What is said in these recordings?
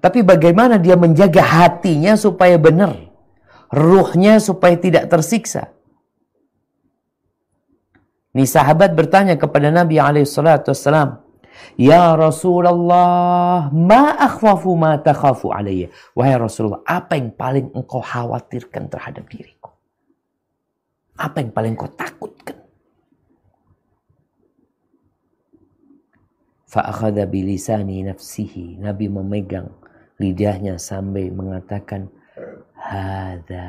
Tapi bagaimana dia menjaga hatinya supaya benar. Ruhnya supaya tidak tersiksa. Ini sahabat bertanya kepada Nabi SAW. Ya Rasulullah, ma akhwafu ma takhafu alaiya. Wahai Rasulullah, apa yang paling engkau khawatirkan terhadap diriku? Apa yang paling engkau takutkan? Fa'akhadha bilisani nafsihi. Nabi memegang lidahnya sampai mengatakan hada.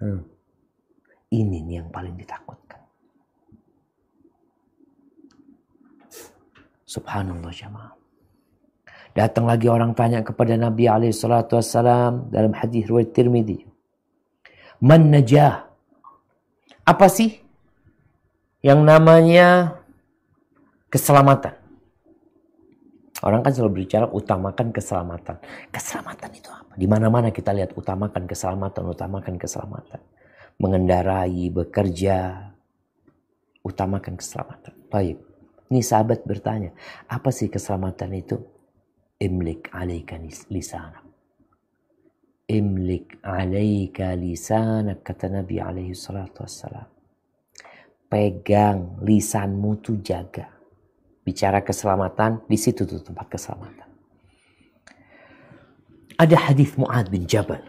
Hmm. Ini nih yang paling ditakutkan. Subhanallah jamaah. Datang lagi orang tanya kepada Nabi alaihi salatu wassalam dalam hadis riwayat Tirmidzi. Man najah? Apa sih yang namanya keselamatan? Orang kan selalu berbicara utamakan keselamatan. Keselamatan itu apa? Di mana-mana kita lihat utamakan keselamatan, utamakan keselamatan. Mengendarai, bekerja, utamakan keselamatan. Baik. Ini sahabat bertanya, apa sih keselamatan itu? Imlik alaika lisanak. Imlik alaika lisanak, kata Nabi alaihi salatu wassalam. Pegang lisanmu tuh jaga bicara keselamatan, di situ tuh tempat keselamatan. Ada hadis Mu'ad bin Jabal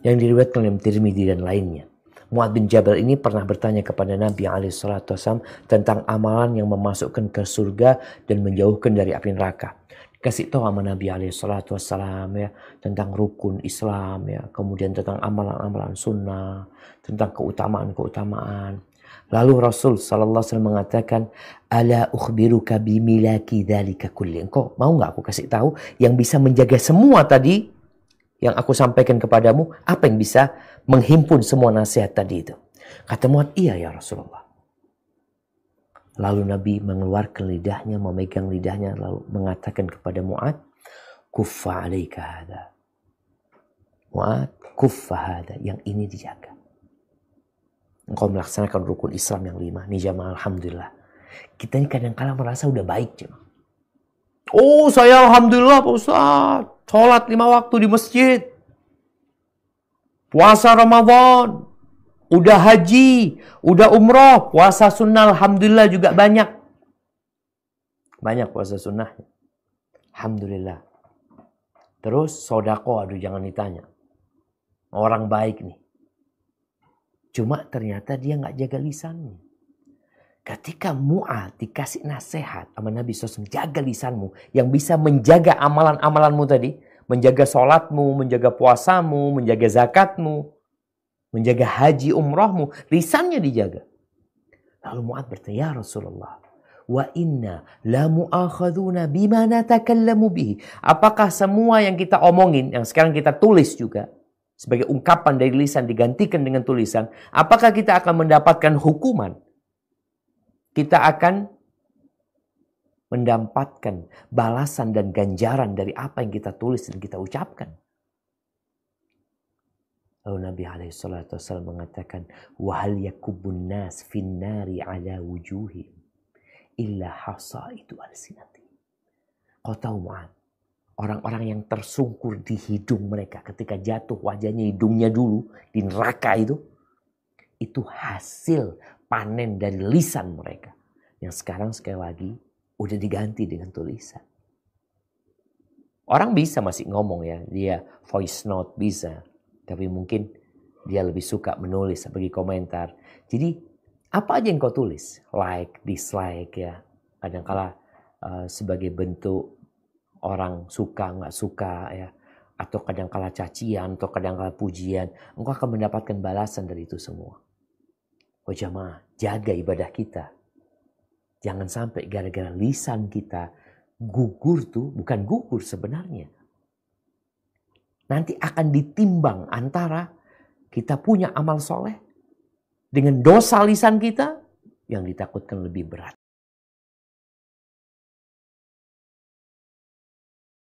yang diriwayatkan oleh Tirmidzi dan lainnya. Mu'ad bin Jabal ini pernah bertanya kepada Nabi SAW tentang amalan yang memasukkan ke surga dan menjauhkan dari api neraka. Kasih tahu sama Nabi SAW ya, tentang rukun Islam ya, kemudian tentang amalan-amalan sunnah, tentang keutamaan-keutamaan. Lalu Rasul Sallallahu Alaihi Wasallam mengatakan, Ala ukhbiru bimilaki dhalika kulli. Engkau mau nggak aku kasih tahu yang bisa menjaga semua tadi yang aku sampaikan kepadamu, apa yang bisa menghimpun semua nasihat tadi itu? Kata Muat iya ya Rasulullah. Lalu Nabi mengeluarkan lidahnya, memegang lidahnya, lalu mengatakan kepada Muat, Kuffa alaika hada. Muat kuffa hada. Yang ini dijaga engkau melaksanakan rukun Islam yang lima. Nih jamaah Alhamdulillah. Kita ini kadang-kala merasa udah baik jemaah. Oh saya Alhamdulillah Pak Ustaz. Sholat lima waktu di masjid. Puasa Ramadan. Udah haji. Udah umroh. Puasa sunnah Alhamdulillah juga banyak. Banyak puasa sunnah. Alhamdulillah. Terus sodako aduh jangan ditanya. Orang baik nih. Cuma ternyata dia nggak jaga lisannya. Ketika Mu'ad dikasih nasihat sama Nabi SAW, jaga lisanmu yang bisa menjaga amalan-amalanmu tadi. Menjaga sholatmu, menjaga puasamu, menjaga zakatmu, menjaga haji umrohmu. Lisannya dijaga. Lalu Mu'ad bertanya, Ya Rasulullah, wa inna la mu'akhaduna bima natakallamu bihi. Apakah semua yang kita omongin, yang sekarang kita tulis juga, sebagai ungkapan dari lisan digantikan dengan tulisan, apakah kita akan mendapatkan hukuman? Kita akan mendapatkan balasan dan ganjaran dari apa yang kita tulis dan kita ucapkan. Lalu Nabi SAW mengatakan, وَهَلْ يَكُبُّ النَّاسِ فِي النَّارِ عَلَى hasa إِلَّا al أَلْسِنَتِهِمْ Kau tahu Mu'ad, orang-orang yang tersungkur di hidung mereka ketika jatuh wajahnya hidungnya dulu di neraka itu itu hasil panen dari lisan mereka yang sekarang sekali lagi udah diganti dengan tulisan orang bisa masih ngomong ya dia voice note bisa tapi mungkin dia lebih suka menulis bagi komentar jadi apa aja yang kau tulis like dislike ya kadangkala uh, sebagai bentuk orang suka nggak suka ya atau kadang kala cacian atau kadang kala pujian engkau akan mendapatkan balasan dari itu semua oh jamaah jaga ibadah kita jangan sampai gara-gara lisan kita gugur tuh bukan gugur sebenarnya nanti akan ditimbang antara kita punya amal soleh dengan dosa lisan kita yang ditakutkan lebih berat